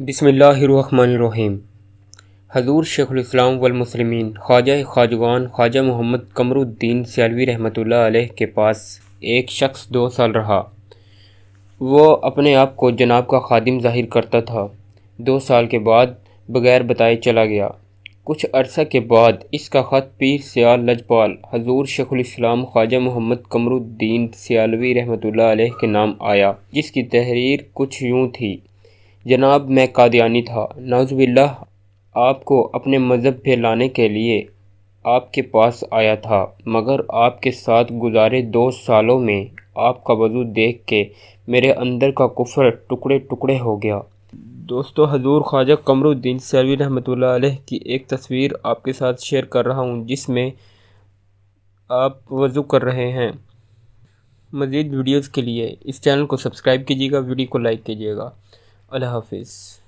बसमीम हजूर शेख़ुलस्लाम वलमसलमिन ख्वाजा ख्वाजवान ख्वाजा मोहम्मद कमरुद्दीन सैलवी रहमत अलैह के पास एक शख्स दो साल रहा वो अपने आप को जनाब का खादिम जाहिर करता था दो साल के बाद बगैर बताए चला गया कुछ अरसा के बाद इसका ख़त पीर सयाल लजपाल हजूर शेखुलस्लाम ख्वाजा मोहम्मद कमरुद्दीन सयालवी रहमत अलैह के नाम आया जिसकी तहरीर कुछ यूँ थी जनाब मैं कादियानी था नाजबिल्ला आपको अपने मज़हब फैलाने के लिए आपके पास आया था मगर आपके साथ गुजारे दो सालों में आपका वजू देख के मेरे अंदर का कुफर टुकड़े टुकड़े हो गया दोस्तों हजूर ख्वाजा कमरुद्दीन सैलवी रहमत की एक तस्वीर आपके साथ शेयर कर रहा हूँ जिसमें आप वजू कर रहे हैं मज़ीद वीडियोज़ के लिए इस चैनल को सब्सक्राइब कीजिएगा वीडियो को लाइक कीजिएगा Allah Hafiz.